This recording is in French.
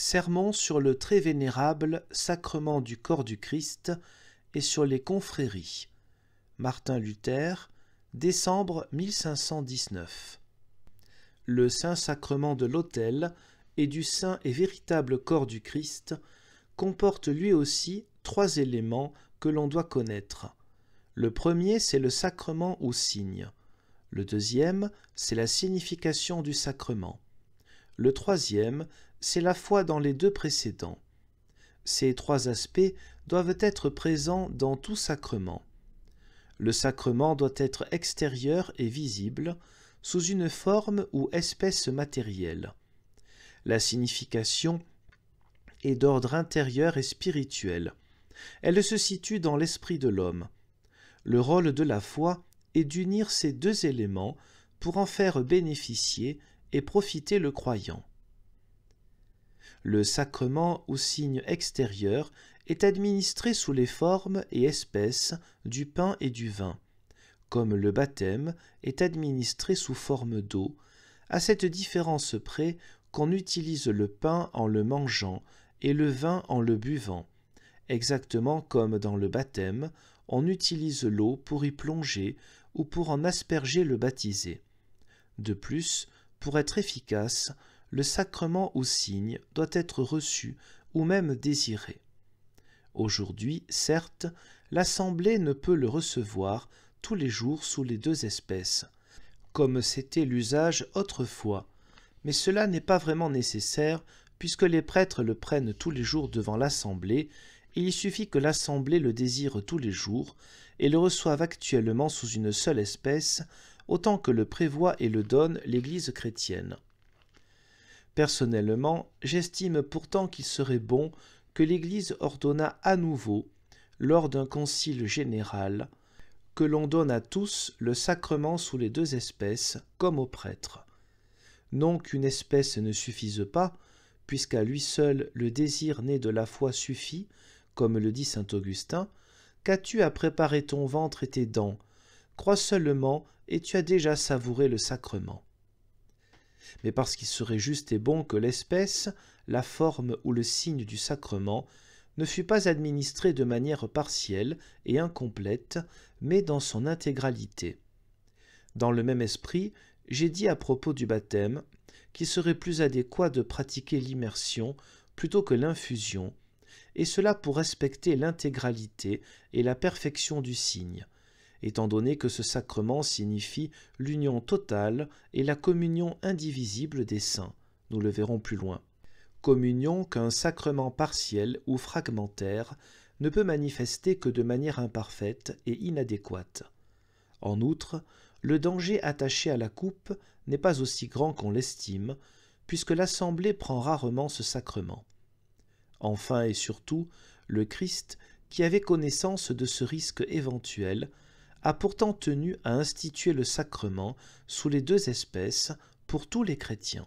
Sermon sur le très vénérable sacrement du corps du Christ et sur les confréries. Martin Luther, décembre 1519. Le saint sacrement de l'autel et du saint et véritable corps du Christ comporte lui aussi trois éléments que l'on doit connaître. Le premier, c'est le sacrement au signe. Le deuxième, c'est la signification du sacrement. Le troisième, c'est la foi dans les deux précédents. Ces trois aspects doivent être présents dans tout sacrement. Le sacrement doit être extérieur et visible, sous une forme ou espèce matérielle. La signification est d'ordre intérieur et spirituel. Elle se situe dans l'esprit de l'homme. Le rôle de la foi est d'unir ces deux éléments pour en faire bénéficier et profiter le croyant. Le sacrement ou signe extérieur est administré sous les formes et espèces du pain et du vin, comme le baptême est administré sous forme d'eau, à cette différence près qu'on utilise le pain en le mangeant et le vin en le buvant, exactement comme dans le baptême, on utilise l'eau pour y plonger ou pour en asperger le baptisé. De plus, pour être efficace, le sacrement ou signe doit être reçu ou même désiré. Aujourd'hui, certes, l'Assemblée ne peut le recevoir tous les jours sous les deux espèces, comme c'était l'usage autrefois, mais cela n'est pas vraiment nécessaire puisque les prêtres le prennent tous les jours devant l'Assemblée, il suffit que l'Assemblée le désire tous les jours et le reçoive actuellement sous une seule espèce autant que le prévoit et le donne l'Église chrétienne. Personnellement, j'estime pourtant qu'il serait bon que l'Église ordonnât à nouveau, lors d'un concile général, que l'on donne à tous le sacrement sous les deux espèces, comme aux prêtres. Non qu'une espèce ne suffise pas, puisqu'à lui seul le désir né de la foi suffit, comme le dit saint Augustin, Qu'as-tu à préparer ton ventre et tes dents crois seulement, et tu as déjà savouré le sacrement. Mais parce qu'il serait juste et bon que l'espèce, la forme ou le signe du sacrement ne fût pas administré de manière partielle et incomplète, mais dans son intégralité. Dans le même esprit, j'ai dit à propos du baptême qu'il serait plus adéquat de pratiquer l'immersion plutôt que l'infusion, et cela pour respecter l'intégralité et la perfection du signe, étant donné que ce sacrement signifie l'union totale et la communion indivisible des saints. Nous le verrons plus loin. Communion qu'un sacrement partiel ou fragmentaire ne peut manifester que de manière imparfaite et inadéquate. En outre, le danger attaché à la coupe n'est pas aussi grand qu'on l'estime, puisque l'Assemblée prend rarement ce sacrement. Enfin et surtout, le Christ, qui avait connaissance de ce risque éventuel, a pourtant tenu à instituer le sacrement sous les deux espèces pour tous les chrétiens.